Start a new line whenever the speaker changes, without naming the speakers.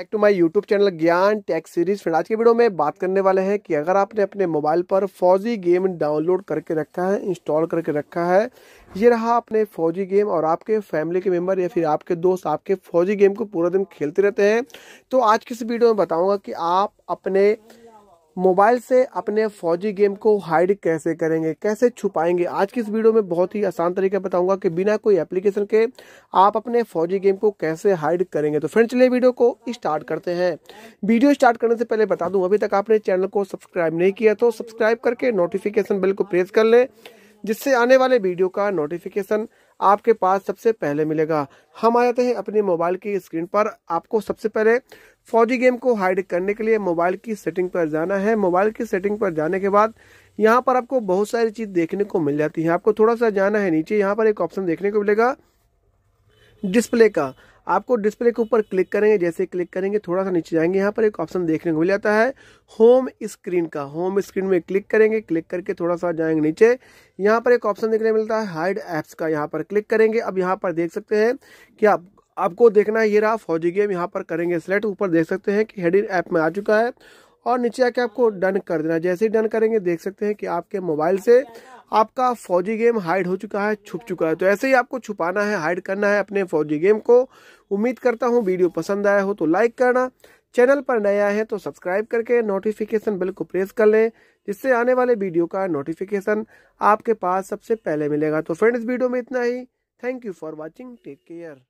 back to my YouTube channel Gyan tech series friend आज के video में बात करने वाले हैं कि अगर आपने अपने मोबाइल पर फौजी गेम डाउनलोड करके रखा है इंस्टॉल करके रखा है ये रहा अपने फौजी गेम और आपके फैमिली के मेम्बर या फिर आपके दोस्त आपके फौजी गेम को पूरा दिन खेलते रहते हैं तो आज इस वीडियो में बताऊँगा कि आप अपने मोबाइल से अपने फौजी गेम को हाइड कैसे करेंगे कैसे छुपाएंगे आज की इस वीडियो में बहुत ही आसान तरीके बताऊंगा कि बिना कोई एप्लीकेशन के आप अपने फौजी गेम को कैसे हाइड करेंगे तो फ्रेंड चलिए वीडियो को स्टार्ट करते हैं वीडियो स्टार्ट करने से पहले बता दूं अभी तक आपने चैनल को सब्सक्राइब नहीं किया तो सब्सक्राइब करके नोटिफिकेशन बिल को प्रेस कर लें जिससे आने वाले वीडियो का नोटिफिकेशन आपके पास सबसे पहले मिलेगा हम आ जाते हैं अपने मोबाइल की स्क्रीन पर आपको सबसे पहले फौजी गेम को हाइड करने के लिए मोबाइल की सेटिंग पर जाना है मोबाइल की सेटिंग पर जाने के बाद यहाँ पर आपको बहुत सारी चीज़ देखने को मिल जाती है आपको थोड़ा सा जाना है नीचे यहाँ पर एक ऑप्शन देखने को मिलेगा डिस्प्ले का आपको डिस्प्ले के ऊपर क्लिक करेंगे जैसे क्लिक करेंगे थोड़ा सा नीचे जाएंगे यहाँ पर एक ऑप्शन देखने को मिल जाता है होम स्क्रीन का होम स्क्रीन में क्लिक करेंगे क्लिक करके थोड़ा सा जाएंगे नीचे यहाँ पर एक ऑप्शन देखने मिलता है हाइड ऐप्स का यहाँ पर क्लिक करेंगे अब यहाँ पर देख सकते हैं कि आप आपको देखना है ये रहा फौजी गेम यहाँ पर करेंगे सेलेक्ट ऊपर देख सकते हैं कि हेडिंग ऐप में आ चुका है और नीचे आके आपको डन कर देना जैसे ही डन करेंगे देख सकते हैं कि आपके मोबाइल से आपका फौजी गेम हाइड हो चुका है छुप चुका है तो ऐसे ही आपको छुपाना है हाइड करना है अपने फौजी गेम को उम्मीद करता हूँ वीडियो पसंद आया हो तो लाइक करना चैनल पर नया है तो सब्सक्राइब करके नोटिफिकेशन बिल को प्रेस कर लें जिससे आने वाले वीडियो का नोटिफिकेशन आपके पास सबसे पहले मिलेगा तो फ्रेंड्स वीडियो में इतना ही thank you for watching take care